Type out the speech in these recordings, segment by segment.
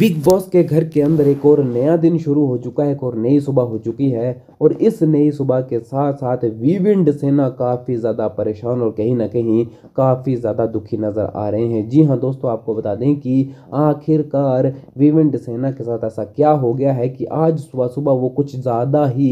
big boss के घर के अंदर एक और नया दिन शुरू हो चुका है एक और नई सुबह हो चुकी है और इस नई सुबह के साथ साथ विविंड सेना काफ़ी ज़्यादा परेशान और कहीं ना कहीं काफ़ी ज़्यादा दुखी नज़र आ रहे हैं जी हाँ दोस्तों आपको बता दें कि आखिरकार विविंड सेना के साथ ऐसा क्या हो गया है कि आज सुबह सुबह वो कुछ ज़्यादा ही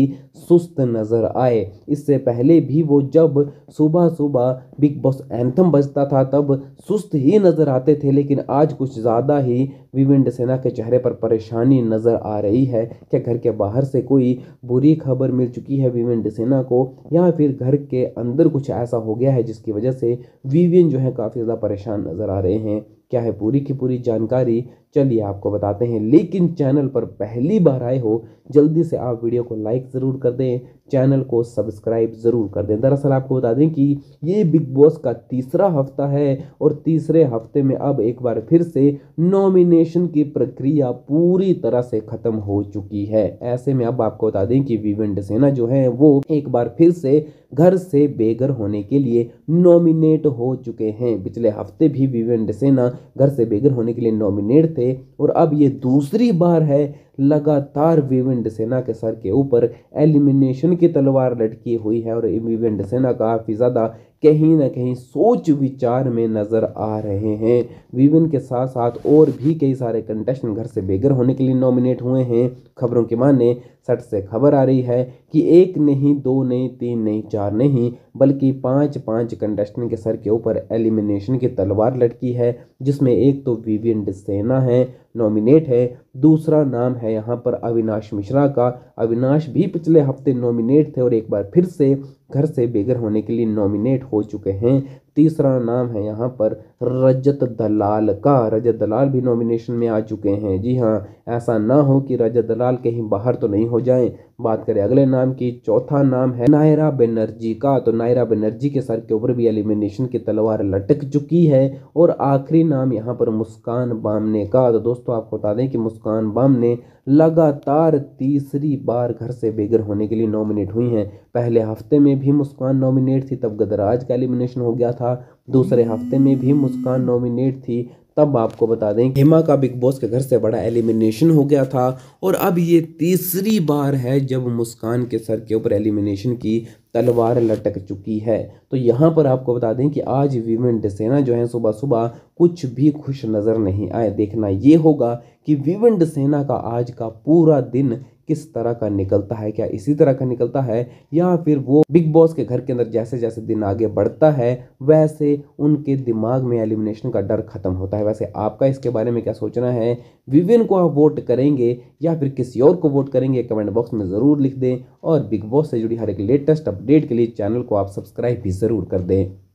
सुस्त नज़र आए इससे पहले भी वो जब सुबह सुबह बिग बॉस एंथम बजता था तब सुस्त ही नज़र आते थे लेकिन आज कुछ ज़्यादा ही विविंड सेना के चेहरे पर परेशानी नजर आ रही है क्या घर के बाहर से कोई बुरी खबर मिल चुकी है विवियन डिसेना को या फिर घर के अंदर कुछ ऐसा हो गया है जिसकी वजह से विवियन जो है काफ़ी ज़्यादा परेशान नजर आ रहे हैं क्या है पूरी की पूरी जानकारी चलिए आपको बताते हैं लेकिन चैनल पर पहली बार आए हो जल्दी से आप वीडियो को लाइक ज़रूर कर दें चैनल को सब्सक्राइब ज़रूर कर दें दरअसल आपको बता दें कि ये बिग बॉस का तीसरा हफ्ता है और तीसरे हफ्ते में अब एक बार फिर से नॉमिनेशन की प्रक्रिया पूरी तरह से ख़त्म हो चुकी है ऐसे में अब आपको बता दें कि विवेंड सेना जो है वो एक बार फिर से घर से बेघर होने के लिए नॉमिनेट हो चुके हैं पिछले हफ्ते भी विवेंड सेना घर से बेघर होने के लिए नॉमिनेट थे और अब ये दूसरी बार है लगातार विवेंड सेना के सर के ऊपर एलिमिनेशन की तलवार लटकी हुई है और विवेंड सेना काफ़ी ज़्यादा कहीं ना कहीं सोच विचार में नज़र आ रहे हैं विविन के साथ साथ और भी कई सारे कंटेस्टेंट घर से बेघर होने के लिए नॉमिनेट हुए हैं खबरों के माने सट से खबर आ रही है कि एक नहीं दो नहीं तीन नहीं चार नहीं बल्कि पांच पांच कंटेस्टेंट के सर के ऊपर एलिमिनेशन की तलवार लटकी है जिसमें एक तो विवियन डिसेना है नॉमिनेट है दूसरा नाम है यहाँ पर अविनाश मिश्रा का अविनाश भी पिछले हफ्ते नॉमिनेट थे और एक बार फिर से घर से बेघर होने के लिए नॉमिनेट हो चुके हैं तीसरा नाम है यहाँ पर रजत दलाल का रजत दलाल भी नॉमिनेशन में आ चुके हैं जी हाँ ऐसा ना हो कि रजत दलाल कहीं बाहर तो नहीं हो जाएं बात करें अगले नाम की चौथा नाम है नायरा बनर्जी का तो नायरा बनर्जी के सर के ऊपर भी एलिमिनेशन की तलवार लटक चुकी है और आखिरी नाम यहाँ पर मुस्कान बामने का तो दोस्तों आपको बता दें कि मुस्कान बामने लगातार तीसरी बार घर से बेघर होने के लिए नॉमिनेट हुई हैं पहले हफ्ते में भी मुस्कान नॉमिनेट थी तब गदराज का एलिमिनेशन हो गया था दूसरे हफ्ते में भी मुस्कान नॉमिनेट थी तब आपको बता दें हेमा का बिग बॉस के घर से बड़ा एलिमिनेशन हो गया था और अब ये तीसरी बार है जब मुस्कान के सर के ऊपर एलिमिनेशन की तलवार लटक चुकी है तो यहाँ पर आपको बता दें कि आज विमेन डसेना जो है सुबह सुबह कुछ भी खुश नज़र नहीं आए देखना ये होगा कि विमेन डसेना का आज का पूरा दिन किस तरह का निकलता है क्या इसी तरह का निकलता है या फिर वो बिग बॉस के घर के अंदर जैसे जैसे दिन आगे बढ़ता है वैसे उनके दिमाग में एलिमिनेशन का डर खत्म होता है वैसे आपका इसके बारे में क्या सोचना है विविन को आप वोट करेंगे या फिर किसी और को वोट करेंगे कमेंट बॉक्स में ज़रूर लिख दें और बिग बॉस से जुड़ी हर एक लेटेस्ट अपडेट अपडेट के लिए चैनल को आप सब्सक्राइब भी ज़रूर कर दें